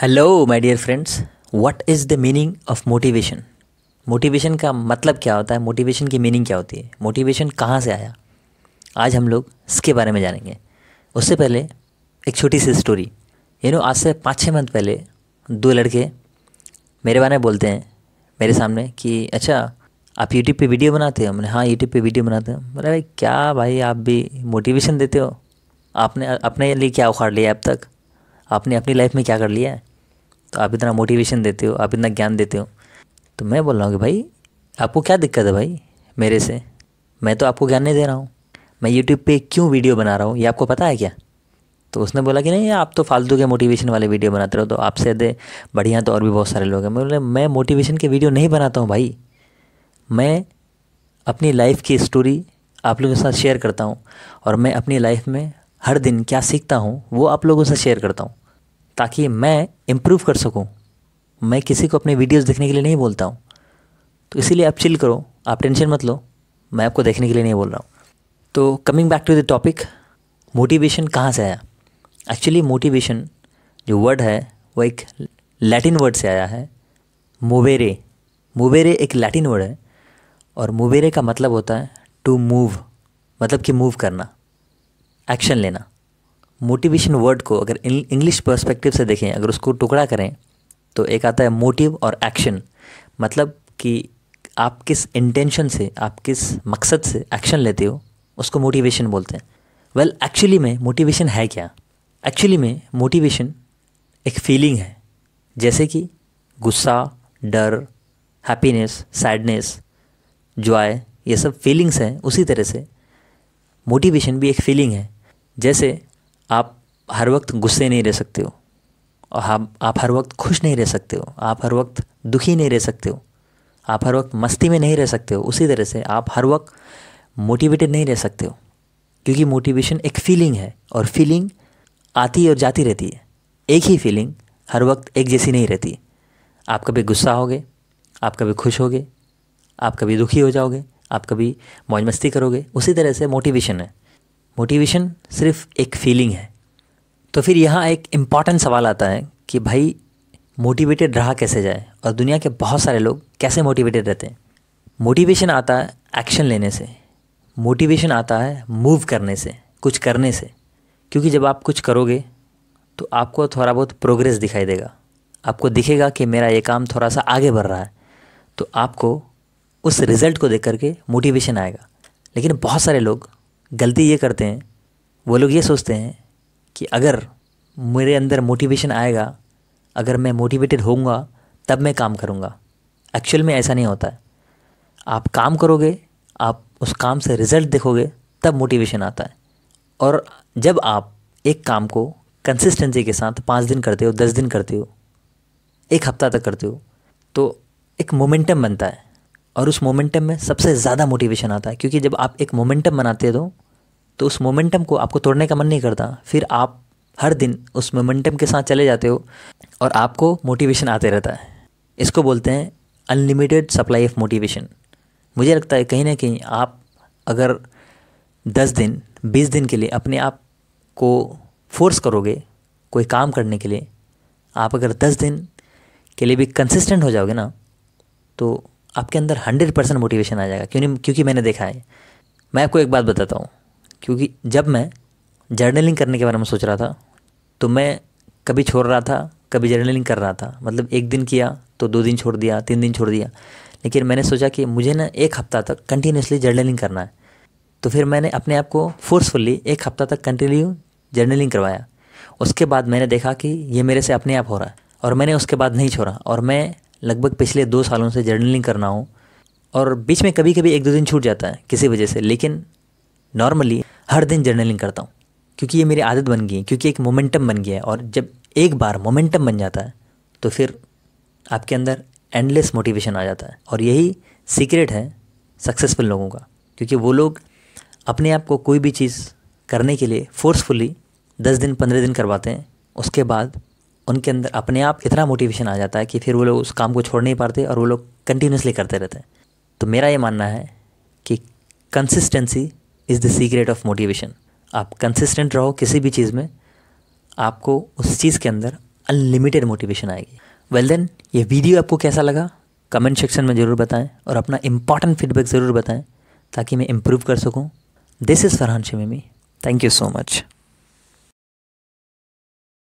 hello my dear friends what is the meaning of motivation motivation का मतलब क्या होता है मोटिवेशन की मीनिंग क्या होती है मोटिवेशन कहाँ से आया आज हम लोग इसके बारे में जानेंगे उससे पहले एक छोटी सी स्टोरी यू नो आज से पाँच छः मंथ पहले दो लड़के मेरे बारे में बोलते हैं मेरे सामने कि अच्छा आप यूट्यूब पे वीडियो बनाते हो मैंने हाँ यूट्यूब पे वीडियो बनाते हो बोला भाई क्या भाई आप भी मोटिवेशन देते हो आपने अपने लिए क्या उखाड़ लिया अब तक आपने अपनी लाइफ में क्या कर लिया है तो आप इतना मोटिवेशन देते हो आप इतना ज्ञान देते हो तो मैं बोल रहा हूँ कि भाई आपको क्या दिक्कत है भाई मेरे से मैं तो आपको ज्ञान नहीं दे रहा हूँ मैं यूट्यूब पे क्यों वीडियो बना रहा हूँ ये आपको पता है क्या तो उसने बोला कि नहीं आप तो फालतू के मोटिवेशन वाले वीडियो बनाते रहो तो आपसे दे बढ़िया तो और भी बहुत सारे लोग हैं मैं बोले मैं मोटिवेशन के वीडियो नहीं बनाता हूँ भाई मैं अपनी लाइफ की स्टोरी आप लोगों के साथ शेयर करता हूँ और मैं अपनी लाइफ में हर दिन क्या सीखता हूँ वो आप लोगों से शेयर करता हूँ ताकि मैं इम्प्रूव कर सकूँ मैं किसी को अपने वीडियोस देखने के लिए नहीं बोलता हूँ तो इसीलिए आप चिल करो आप टेंशन मत लो मैं आपको देखने के लिए नहीं बोल रहा हूँ तो coming back to the topic motivation कहाँ से आया एक्चुअली मोटिवेशन जो वर्ड है वो एक लैटिन वर्ड से आया है मोवेरे मोवेरे एक लैटिन वर्ड है और मोवेरे का मतलब होता है टू मूव मतलब कि मूव करना एक्शन लेना मोटिवेशन वर्ड को अगर इंग्लिश पर्सपेक्टिव से देखें अगर उसको टुकड़ा करें तो एक आता है मोटिव और एक्शन मतलब कि आप किस इंटेंशन से आप किस मकसद से एक्शन लेते हो उसको मोटिवेशन बोलते हैं वेल well, एक्चुअली में मोटिवेशन है क्या एक्चुअली में मोटिवेशन एक फीलिंग है जैसे कि गुस्सा डर हैप्पीनेस सैडनेस जॉय ये सब फीलिंग्स हैं उसी तरह से मोटिवेशन भी एक फीलिंग है जैसे आप हर वक्त गुस्से नहीं रह सकते हो और आप आप हर वक्त खुश नहीं रह सकते हो आप हर वक्त दुखी नहीं रह सकते हो आप हर वक्त मस्ती में नहीं रह सकते हो उसी तरह से आप हर वक्त मोटिवेटेड नहीं रह सकते हो क्योंकि मोटिवेशन एक फीलिंग है और फीलिंग आती और जाती रहती है एक ही फीलिंग हर वक्त एक जैसी नहीं रहती आप कभी गुस्सा होगे आप कभी खुश होगे आप कभी दुखी हो जाओगे आप कभी मौज मस्ती करोगे उसी तरह से मोटिवेशन है मोटिवेशन सिर्फ एक फीलिंग है तो फिर यहाँ एक इम्पॉर्टेंट सवाल आता है कि भाई मोटिवेटेड रहा कैसे जाए और दुनिया के बहुत सारे लोग कैसे मोटिवेटेड रहते हैं मोटिवेशन आता है एक्शन लेने से मोटिवेशन आता है मूव करने से कुछ करने से क्योंकि जब आप कुछ करोगे तो आपको थोड़ा बहुत प्रोग्रेस दिखाई देगा आपको दिखेगा कि मेरा ये काम थोड़ा सा आगे बढ़ रहा है तो आपको उस रिज़ल्ट को देख करके मोटिवेशन आएगा लेकिन बहुत सारे लोग गलती ये करते हैं वो लोग ये सोचते हैं कि अगर मेरे अंदर मोटिवेशन आएगा अगर मैं मोटिवेटेड होऊंगा तब मैं काम करूँगा एक्चुअल में ऐसा नहीं होता है आप काम करोगे आप उस काम से रिज़ल्ट देखोगे तब मोटिवेशन आता है और जब आप एक काम को कंसिस्टेंसी के साथ पाँच दिन करते हो दस दिन करते हो एक हफ्ता तक करते हो तो एक मोमेंटम बनता है और उस मोमेंटम में सबसे ज़्यादा मोटिवेशन आता है क्योंकि जब आप एक मोमेंटम बनाते हो तो उस मोमेंटम को आपको तोड़ने का मन नहीं करता फिर आप हर दिन उस मोमेंटम के साथ चले जाते हो और आपको मोटिवेशन आते रहता है इसको बोलते हैं अनलिमिटेड सप्लाई ऑफ मोटिवेशन मुझे लगता है कहीं ना कहीं आप अगर दस दिन बीस दिन के लिए अपने आप को फोर्स करोगे कोई काम करने के लिए आप अगर दस दिन के लिए भी कंसिस्टेंट हो जाओगे ना तो आपके अंदर हंड्रेड परसेंट मोटिवेशन आ जाएगा क्यों क्योंकि मैंने देखा है मैं आपको एक बात बताता हूँ क्योंकि जब मैं जर्नलिंग करने के बारे में सोच रहा था तो मैं कभी छोड़ रहा था कभी जर्नलिंग कर रहा था मतलब एक दिन किया तो दो दिन छोड़ दिया तीन दिन छोड़ दिया लेकिन मैंने सोचा कि मुझे ना एक हफ़्ता तक कंटिन्यूसली जर्नलिंग करना है तो फिर मैंने अपने आप को फोर्सफुली एक हफ़्ता तक कंटिन्यू जर्नलिंग करवाया उसके बाद मैंने देखा कि ये मेरे से अपने आप हो रहा है और मैंने उसके बाद नहीं छोड़ा और मैं लगभग पिछले दो सालों से जर्नलिंग कर रहा हूँ और बीच में कभी कभी एक दो दिन छूट जाता है किसी वजह से लेकिन नॉर्मली हर दिन जर्नलिंग करता हूँ क्योंकि ये मेरी आदत बन गई है क्योंकि एक मोमेंटम बन गया है और जब एक बार मोमेंटम बन जाता है तो फिर आपके अंदर एंडलेस मोटिवेशन आ जाता है और यही सीक्रेट है सक्सेसफुल लोगों का क्योंकि वो लोग अपने आप को कोई भी चीज़ करने के लिए फोर्सफुली दस दिन पंद्रह दिन करवाते हैं उसके बाद उनके अंदर अपने आप इतना मोटिवेशन आ जाता है कि फिर वो लोग उस काम को छोड़ नहीं पाते और वो लोग कंटिन्यूसली करते रहते हैं तो मेरा ये मानना है कि consistency is the secret of motivation आप कंसिस्टेंट रहो किसी भी चीज़ में आपको उस चीज़ के अंदर अनलिमिटेड मोटिवेशन आएगी वेल well देन ये वीडियो आपको कैसा लगा कमेंट सेक्शन में ज़रूर बताएं और अपना इंपॉर्टेंट फीडबैक ज़रूर बताएं ताकि मैं इम्प्रूव कर सकूं this is Farhan Shamimi thank you so much